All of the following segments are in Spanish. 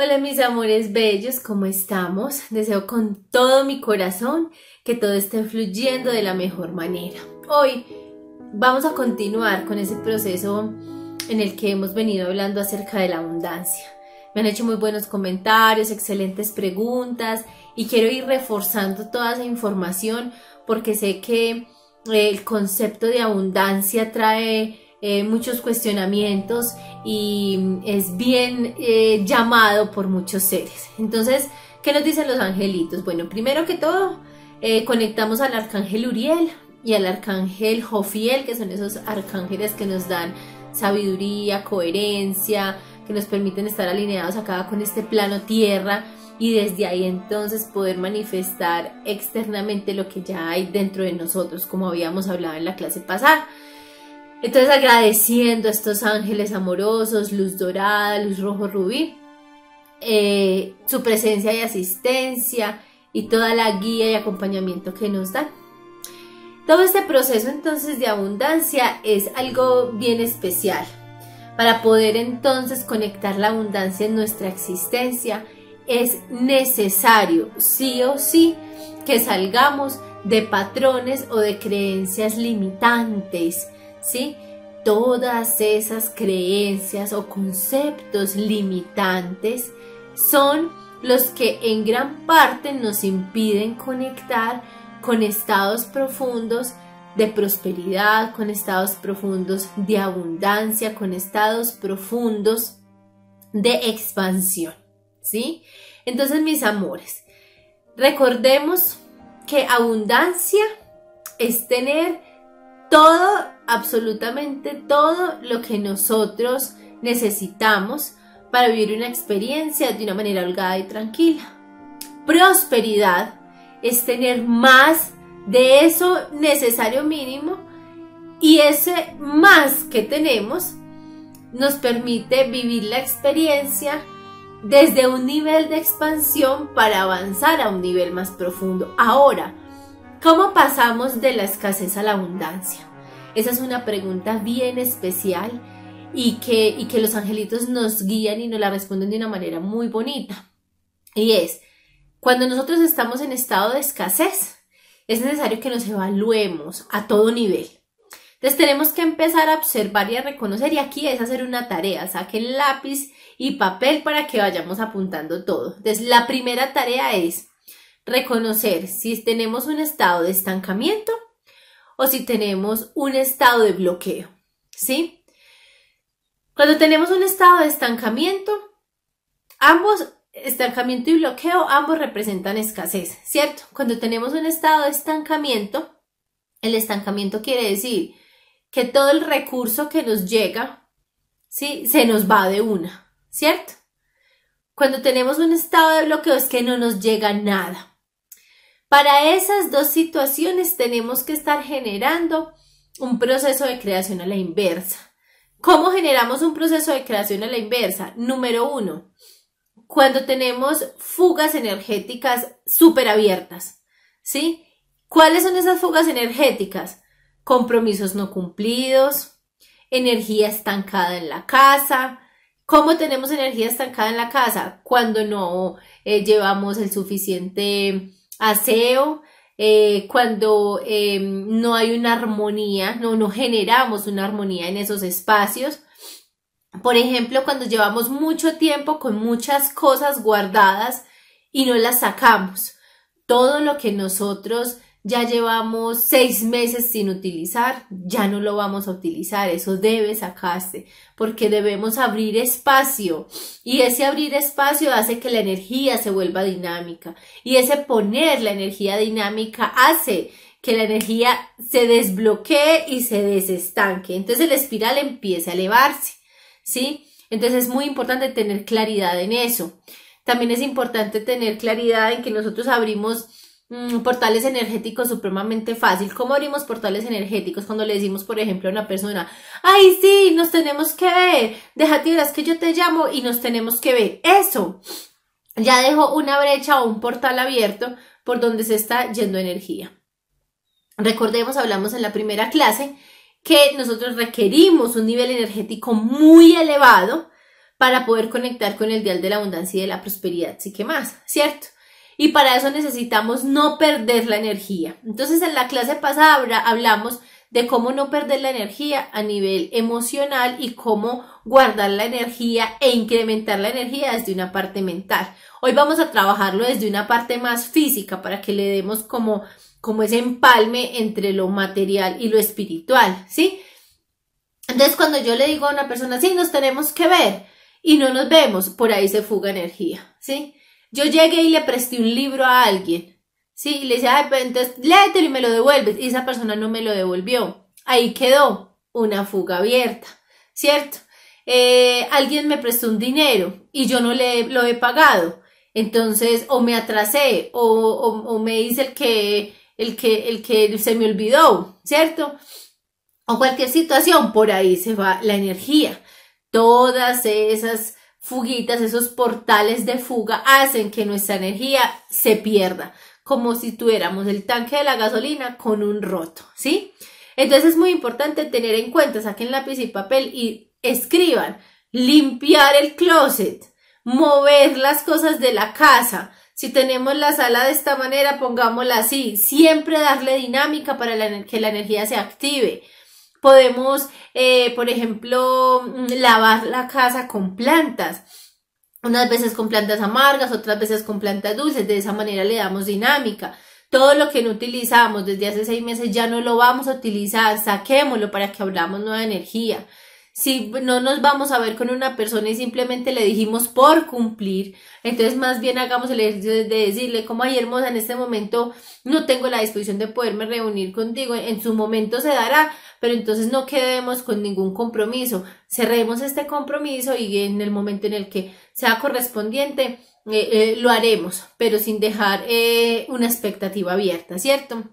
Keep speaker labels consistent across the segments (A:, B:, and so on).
A: Hola mis amores bellos, ¿cómo estamos? Deseo con todo mi corazón que todo esté fluyendo de la mejor manera. Hoy vamos a continuar con ese proceso en el que hemos venido hablando acerca de la abundancia. Me han hecho muy buenos comentarios, excelentes preguntas y quiero ir reforzando toda esa información porque sé que el concepto de abundancia trae eh, muchos cuestionamientos y es bien eh, llamado por muchos seres. Entonces, ¿qué nos dicen los angelitos? Bueno, primero que todo, eh, conectamos al arcángel Uriel y al arcángel Jofiel, que son esos arcángeles que nos dan sabiduría, coherencia, que nos permiten estar alineados acá con este plano tierra y desde ahí entonces poder manifestar externamente lo que ya hay dentro de nosotros, como habíamos hablado en la clase pasada. Entonces agradeciendo a estos ángeles amorosos, luz dorada, luz rojo rubí, eh, su presencia y asistencia y toda la guía y acompañamiento que nos dan. Todo este proceso entonces de abundancia es algo bien especial para poder entonces conectar la abundancia en nuestra existencia es necesario, sí o sí, que salgamos de patrones o de creencias limitantes ¿sí? Todas esas creencias o conceptos limitantes son los que en gran parte nos impiden conectar con estados profundos de prosperidad, con estados profundos de abundancia, con estados profundos de expansión, ¿sí? Entonces, mis amores, recordemos que abundancia es tener todo, absolutamente todo lo que nosotros necesitamos para vivir una experiencia de una manera holgada y tranquila. Prosperidad es tener más de eso necesario mínimo y ese más que tenemos nos permite vivir la experiencia desde un nivel de expansión para avanzar a un nivel más profundo. Ahora, ¿Cómo pasamos de la escasez a la abundancia? Esa es una pregunta bien especial y que, que los angelitos nos guían y nos la responden de una manera muy bonita. Y es, cuando nosotros estamos en estado de escasez, es necesario que nos evaluemos a todo nivel. Entonces tenemos que empezar a observar y a reconocer y aquí es hacer una tarea, saquen lápiz y papel para que vayamos apuntando todo. Entonces la primera tarea es reconocer si tenemos un estado de estancamiento o si tenemos un estado de bloqueo, ¿sí? Cuando tenemos un estado de estancamiento, ambos, estancamiento y bloqueo, ambos representan escasez, ¿cierto? Cuando tenemos un estado de estancamiento, el estancamiento quiere decir que todo el recurso que nos llega, ¿sí? Se nos va de una, ¿cierto? Cuando tenemos un estado de bloqueo es que no nos llega nada. Para esas dos situaciones tenemos que estar generando un proceso de creación a la inversa. ¿Cómo generamos un proceso de creación a la inversa? Número uno, cuando tenemos fugas energéticas súper abiertas, ¿sí? ¿Cuáles son esas fugas energéticas? Compromisos no cumplidos, energía estancada en la casa, ¿Cómo tenemos energía estancada en la casa? Cuando no eh, llevamos el suficiente aseo, eh, cuando em, no hay una armonía, no, no generamos una armonía en esos espacios. Por ejemplo, cuando llevamos mucho tiempo con muchas cosas guardadas y no las sacamos. Todo lo que nosotros ya llevamos seis meses sin utilizar, ya no lo vamos a utilizar, eso debe sacarse, porque debemos abrir espacio y ese abrir espacio hace que la energía se vuelva dinámica y ese poner la energía dinámica hace que la energía se desbloquee y se desestanque, entonces el espiral empieza a elevarse, ¿sí? Entonces es muy importante tener claridad en eso. También es importante tener claridad en que nosotros abrimos Mm, portales energéticos supremamente fácil. ¿Cómo abrimos portales energéticos cuando le decimos, por ejemplo, a una persona, ay, sí, nos tenemos que ver, déjate es que yo te llamo y nos tenemos que ver? Eso ya dejó una brecha o un portal abierto por donde se está yendo energía. Recordemos, hablamos en la primera clase, que nosotros requerimos un nivel energético muy elevado para poder conectar con el dial de la abundancia y de la prosperidad, sí que más, ¿cierto? y para eso necesitamos no perder la energía. Entonces en la clase pasada hablamos de cómo no perder la energía a nivel emocional y cómo guardar la energía e incrementar la energía desde una parte mental. Hoy vamos a trabajarlo desde una parte más física para que le demos como, como ese empalme entre lo material y lo espiritual, ¿sí? Entonces cuando yo le digo a una persona, sí, nos tenemos que ver y no nos vemos, por ahí se fuga energía, ¿sí? Yo llegué y le presté un libro a alguien, ¿sí? Y le decía, pues, entonces léetelo y me lo devuelves. Y esa persona no me lo devolvió. Ahí quedó una fuga abierta, ¿cierto? Eh, alguien me prestó un dinero y yo no le lo he pagado. Entonces, o me atrasé, o, me dice el que, el que, el que se me olvidó, ¿cierto? O cualquier situación, por ahí se va la energía. Todas esas fuguitas, esos portales de fuga hacen que nuestra energía se pierda, como si tuviéramos el tanque de la gasolina con un roto, ¿sí? Entonces es muy importante tener en cuenta, saquen lápiz y papel y escriban, limpiar el closet, mover las cosas de la casa. Si tenemos la sala de esta manera, pongámosla así. Siempre darle dinámica para que la energía se active. Podemos, eh, por ejemplo, mm, lavar la casa con plantas. Unas veces con plantas amargas, otras veces con plantas dulces. De esa manera le damos dinámica. Todo lo que no utilizamos desde hace seis meses ya no lo vamos a utilizar. Saquémoslo para que abramos nueva energía si no nos vamos a ver con una persona y simplemente le dijimos por cumplir, entonces más bien hagamos el ejercicio de decirle como ay hermosa en este momento no tengo la disposición de poderme reunir contigo, en su momento se dará, pero entonces no quedemos con ningún compromiso, cerremos este compromiso y en el momento en el que sea correspondiente eh, eh, lo haremos, pero sin dejar eh, una expectativa abierta, ¿cierto?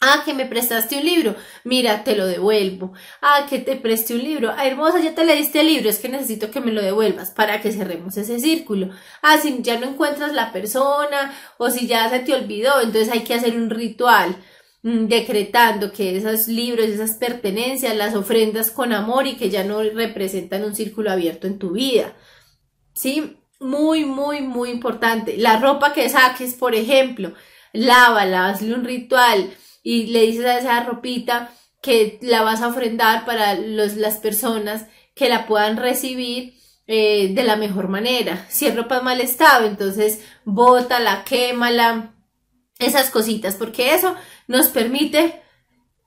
A: Ah, que me prestaste un libro. Mira, te lo devuelvo. Ah, que te presté un libro. Ah, hermosa, ya te le diste el libro. Es que necesito que me lo devuelvas para que cerremos ese círculo. Ah, si ya no encuentras la persona o si ya se te olvidó, entonces hay que hacer un ritual mm, decretando que esos libros, esas pertenencias, las ofrendas con amor y que ya no representan un círculo abierto en tu vida. ¿Sí? Muy, muy, muy importante. La ropa que saques, por ejemplo, lávala, hazle un ritual y le dices a esa ropita que la vas a ofrendar para las personas que la puedan recibir eh, de la mejor manera. Si es ropa en mal estado, entonces bótala, quémala, esas cositas, porque eso nos permite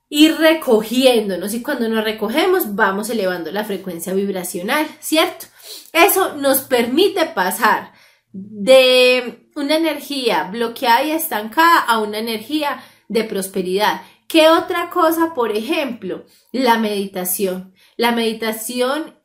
A: ir recogiéndonos y cuando nos recogemos vamos elevando la frecuencia vibracional, ¿cierto? Eso nos permite pasar de una energía bloqueada y estancada a una energía de prosperidad. ¿Qué otra cosa? Por ejemplo, la meditación. La meditación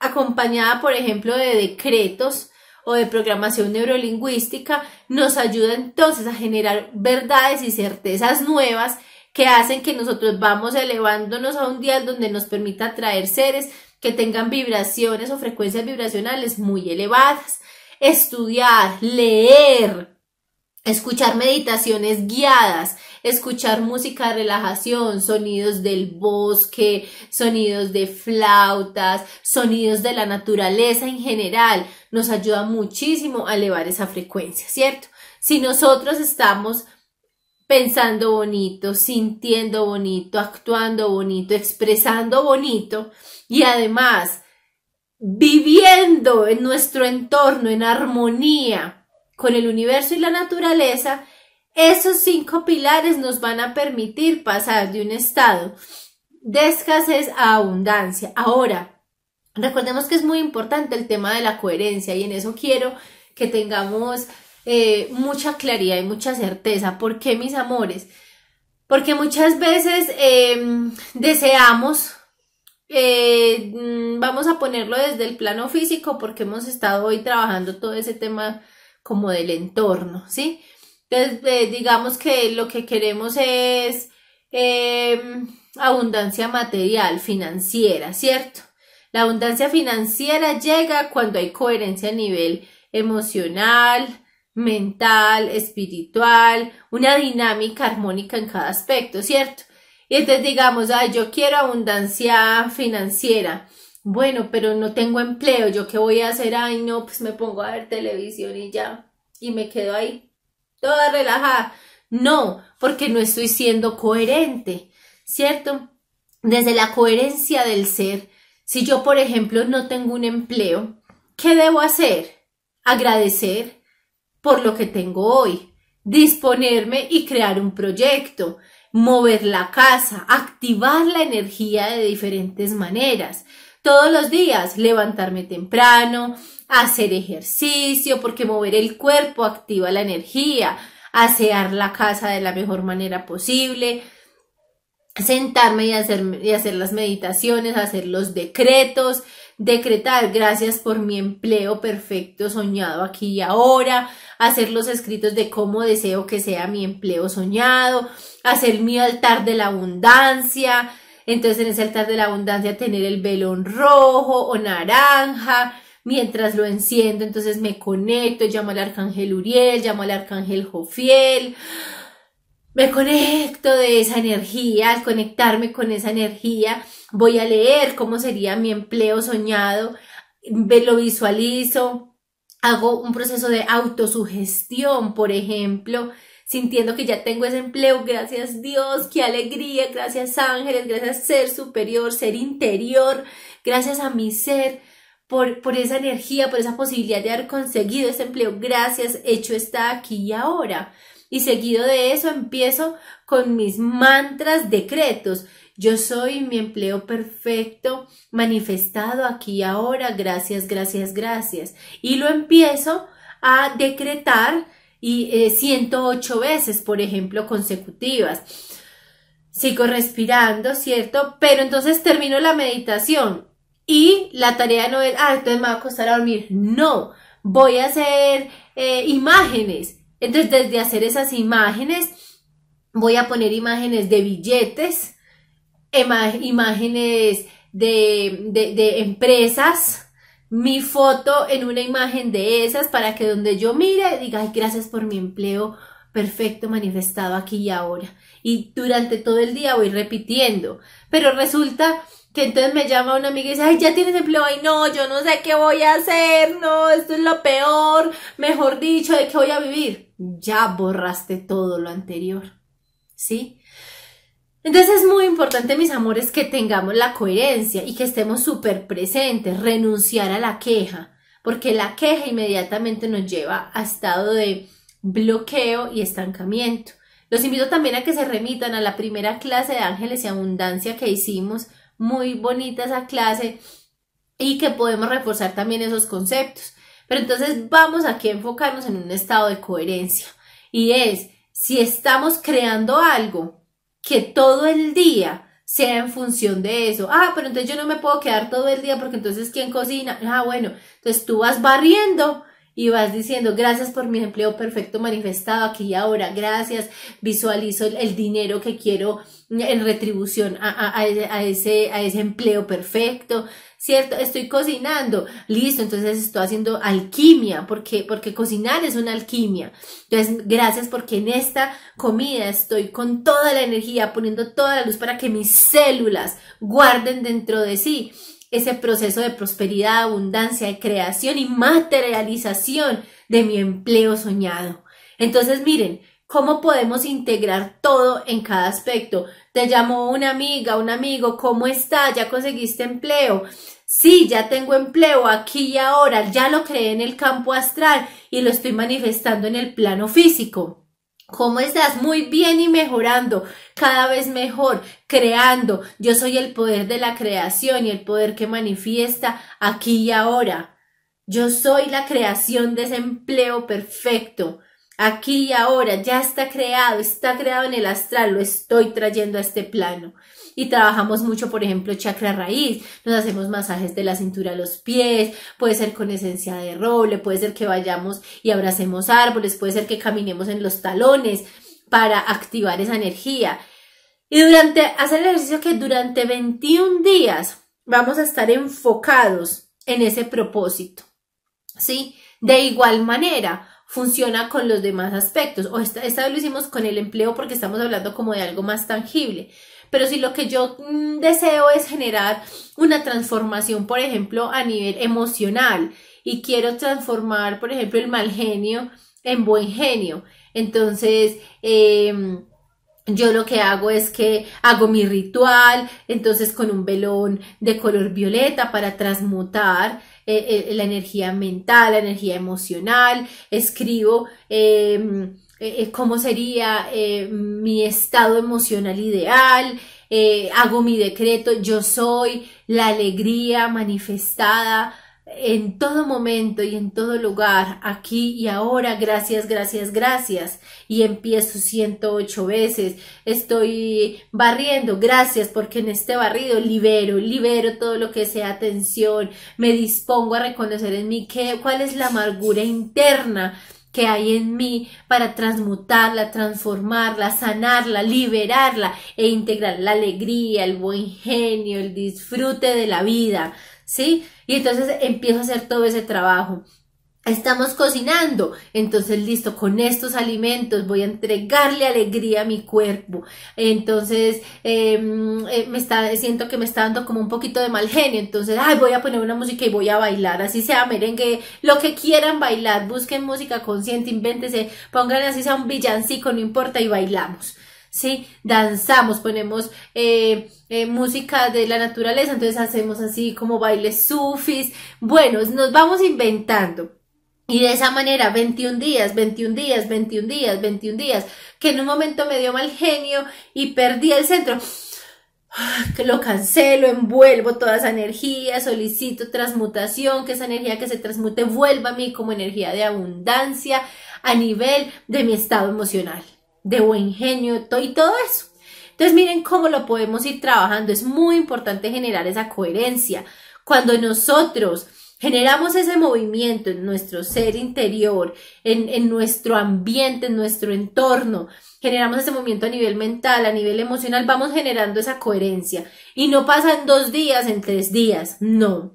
A: acompañada, por ejemplo, de decretos o de programación neurolingüística, nos ayuda entonces a generar verdades y certezas nuevas que hacen que nosotros vamos elevándonos a un día donde nos permita atraer seres que tengan vibraciones o frecuencias vibracionales muy elevadas. Estudiar, leer, escuchar meditaciones guiadas, escuchar música de relajación, sonidos del bosque, sonidos de flautas, sonidos de la naturaleza en general, nos ayuda muchísimo a elevar esa frecuencia, ¿cierto? Si nosotros estamos pensando bonito, sintiendo bonito, actuando bonito, expresando bonito y además viviendo en nuestro entorno en armonía con el universo y la naturaleza, esos cinco pilares nos van a permitir pasar de un estado de escasez a abundancia. Ahora, recordemos que es muy importante el tema de la coherencia y en eso quiero que tengamos eh, mucha claridad y mucha certeza. ¿Por qué, mis amores? Porque muchas veces em, deseamos, eh, mm, vamos a ponerlo desde el plano físico, porque hemos estado hoy trabajando todo ese tema como del entorno, ¿sí? Entonces, eh, digamos que lo que queremos es em, abundancia material, financiera, ¿cierto? La abundancia financiera llega cuando hay coherencia a nivel emocional, mental, espiritual, una dinámica armónica en cada aspecto, ¿cierto? Y entonces digamos, ay yo quiero abundancia financiera. Bueno, pero no tengo empleo, ¿yo qué voy a hacer? Ay, no, pues me pongo a ver televisión y ya, y me quedo ahí toda relajada. No, porque no estoy siendo coherente, ¿cierto? Desde la coherencia del ser, si yo, por ejemplo, no tengo un empleo, ¿qué debo hacer? Agradecer por lo que tengo hoy, disponerme y crear un proyecto, mover la casa, activar la energía de diferentes maneras. Todos los días, levantarme temprano, hacer ejercicio, porque mover el cuerpo activa la energía, asear la casa de la mejor manera posible, sentarme y hacer, y hacer las meditaciones, hacer los decretos, decretar gracias por mi empleo perfecto soñado aquí y ahora, hacer los escritos de cómo deseo que sea mi empleo soñado, hacer mi altar de la abundancia, entonces en ese altar de la abundancia tener el velón rojo o naranja, mientras lo enciendo, entonces me conecto, llamo al arcángel Uriel, llamo al arcángel Jofiel, me conecto de esa energía, al conectarme con esa energía, voy a leer cómo sería mi empleo soñado, lo visualizo, hago un proceso de autosugestión, por ejemplo, sintiendo que ya tengo ese empleo, gracias Dios, qué alegría, gracias ángeles, gracias ser superior, ser interior, gracias a mi ser, por, esa energía, por esa posibilidad de haber conseguido ese empleo. Gracias, hecho está aquí y ahora. Y seguido de eso empiezo con mis mantras, decretos. Yo soy mi empleo perfecto, manifestado aquí y ahora. Gracias, gracias, gracias. Y lo empiezo a decretar y 108 eh, veces, por ejemplo, consecutivas. Sigo respirando, ¿cierto? Pero entonces termino la meditación y la tarea no es, ah, entonces me va a costar a dormir. No, voy a hacer eh, imágenes. Entonces, desde hacer esas imágenes, voy a poner imágenes de billetes, imágenes de, de, de empresas, mi foto en una imagen de esas para que donde yo mire diga, Ay, gracias por mi empleo perfecto manifestado aquí y ahora. Y durante todo el día voy repitiendo. Pero resulta que entonces me llama una amiga y dice, ay, ya tienes empleo, ay, no, yo no sé qué voy a hacer, no, esto es lo peor, mejor dicho, ¿de qué voy a vivir? Ya borraste todo lo anterior, ¿sí? Entonces es muy importante, mis amores, que tengamos la coherencia y que estemos súper presentes, renunciar a la queja, porque la queja inmediatamente nos lleva a estado de bloqueo y estancamiento. Los invito también a que se remitan a la primera clase de ángeles y abundancia que hicimos muy bonita esa clase y que podemos reforzar también esos conceptos. Pero entonces vamos aquí a enfocarnos en un estado de coherencia y es si estamos creando algo que todo el día sea en función de eso. Ah, pero entonces yo no me puedo quedar todo el día porque entonces ¿quién cocina? Ah, bueno, entonces tú vas barriendo y vas diciendo, gracias por mi empleo perfecto manifestado aquí y ahora, gracias, visualizo el, dinero que quiero en retribución a, ese, a ese empleo perfecto, ¿cierto? Estoy cocinando, listo, entonces estoy haciendo alquimia, porque, porque cocinar es una alquimia. Entonces, gracias porque en esta comida estoy con toda la energía, poniendo toda la luz para que mis células guarden dentro de sí ese proceso de prosperidad, abundancia, creación y materialización de mi empleo soñado. Entonces, miren, ¿cómo podemos integrar todo en cada aspecto? Te llamó una amiga, un amigo, ¿cómo está? ¿Ya conseguiste empleo? Sí, ya tengo empleo aquí y ahora, ya lo creé en el campo astral y lo estoy manifestando en el plano físico. ¿Cómo estás? Muy bien y mejorando, cada vez mejor, creando. Yo soy el poder de la creación y el poder que manifiesta aquí y ahora. Yo soy la creación de ese empleo perfecto. Aquí y ahora ya está creado, está creado en el astral, lo estoy trayendo a este plano y trabajamos mucho, por ejemplo, chakra raíz. Nos hacemos masajes de la cintura a los pies, puede ser con esencia de roble, puede ser que vayamos y abracemos árboles, puede ser que caminemos en los talones para activar esa energía. Y durante, hacer el ejercicio que durante 21 días vamos a estar enfocados en ese propósito. ¿Sí? De igual manera, funciona con los demás aspectos. O esta, esta, vez lo hicimos con el empleo porque estamos hablando como de algo más tangible pero si lo que yo mm, deseo es generar una transformación, por ejemplo, a nivel emocional y quiero transformar, por ejemplo, el mal genio en buen genio, entonces... Em, yo lo que hago es que hago mi ritual, entonces con un velón de color violeta para transmutar eh, eh, la energía mental, la energía emocional, escribo em, eh, cómo sería eh, mi estado emocional ideal, eh, hago mi decreto, yo soy la alegría manifestada en todo momento y en todo lugar, aquí y ahora, gracias, gracias, gracias. Y empiezo 108 veces, estoy barriendo, gracias, porque en este barrido libero, libero todo lo que sea tensión, me dispongo a reconocer en mí qué, cuál es la amargura interna que hay en mí para transmutarla, transformarla, sanarla, liberarla e integrar la alegría, el buen genio, el disfrute de la vida, ¿sí? Y entonces empiezo a hacer todo ese trabajo. Estamos cocinando, entonces listo, con estos alimentos voy a entregarle alegría a mi cuerpo. Entonces em, eh, me está, siento que me está dando como un poquito de mal genio, entonces ay, voy a poner una música y voy a bailar, así sea merengue, lo que quieran bailar, busquen música consciente, invéntense, pongan así sea un villancico, no importa, y bailamos. ¿sí? Danzamos, ponemos eh, eh, música de la naturaleza, entonces hacemos así como bailes sufis. Bueno, nos vamos inventando. Y de esa manera, 21 días, 21 días, 21 días, 21 días, que en un momento me dio mal genio y perdí el centro. Ah, que lo cancelo, envuelvo toda esa energía, solicito transmutación, que esa energía que se transmute vuelva a mí como energía de abundancia a nivel de mi estado emocional, de buen genio y todo eso. Entonces miren cómo lo podemos ir trabajando. Es muy importante generar esa coherencia. Cuando nosotros Generamos ese movimiento en nuestro ser interior, en, nuestro ambiente, en nuestro entorno. Generamos ese movimiento a nivel mental, a nivel emocional. Vamos generando esa coherencia. Y no pasa en dos días, en tres días. No.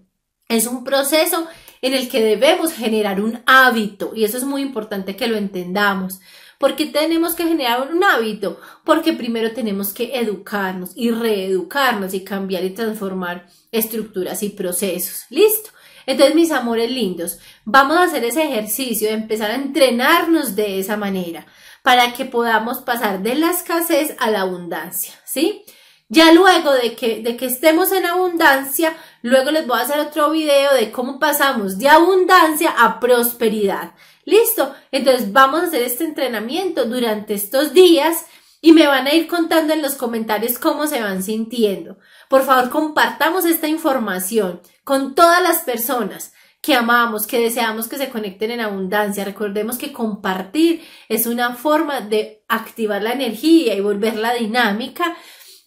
A: Es un proceso en el que debemos generar un hábito. Y eso es muy importante que lo entendamos. porque tenemos que generar un hábito? Porque primero tenemos que educarnos y reeducarnos y cambiar y transformar estructuras y procesos. ¿Listo? Entonces, mis amores lindos, vamos a hacer ese ejercicio, de empezar a entrenarnos de esa manera para que podamos pasar de la escasez a la abundancia, ¿sí? Ya luego de que, de que estemos en abundancia, luego les voy a hacer otro video de cómo pasamos de abundancia a prosperidad. ¿Listo? Entonces vamos a hacer este entrenamiento durante estos días y me van a ir contando en los comentarios cómo se van sintiendo. Por favor, compartamos esta información con todas las personas que amamos, que deseamos que se conecten en abundancia. Recordemos que compartir es una forma de activar la energía y volverla dinámica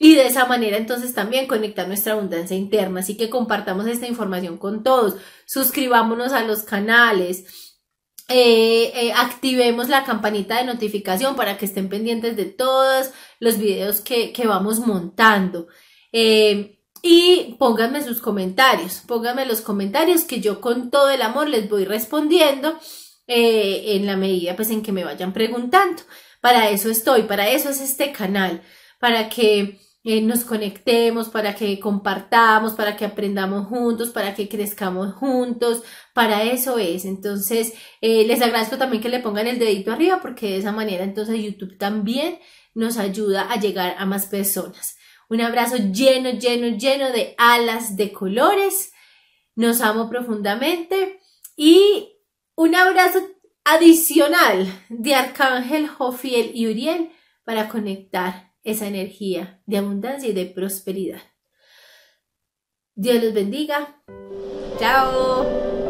A: y de esa manera entonces también conectar nuestra abundancia interna. Así que compartamos esta información con todos. Suscribámonos a los canales eh, eh, activemos la campanita de notificación para que estén pendientes de todos los videos que, vamos montando. Eh, y pónganme sus comentarios, pónganme los comentarios que yo con todo el amor les voy respondiendo en la medida pues en que me vayan preguntando. Para eso estoy, para eso es este canal, para que eh, nos conectemos, para que compartamos, para que aprendamos juntos, para que crezcamos juntos. Para eso es. Entonces, eh, les agradezco también que le pongan el dedito arriba porque de esa manera entonces YouTube también nos ayuda a llegar a más personas. Un abrazo lleno, lleno, lleno de alas de colores. Nos amo profundamente. Y un abrazo adicional de Arcángel, Jofiel y Uriel para conectar esa energía de abundancia y de prosperidad. Dios los bendiga. Chao.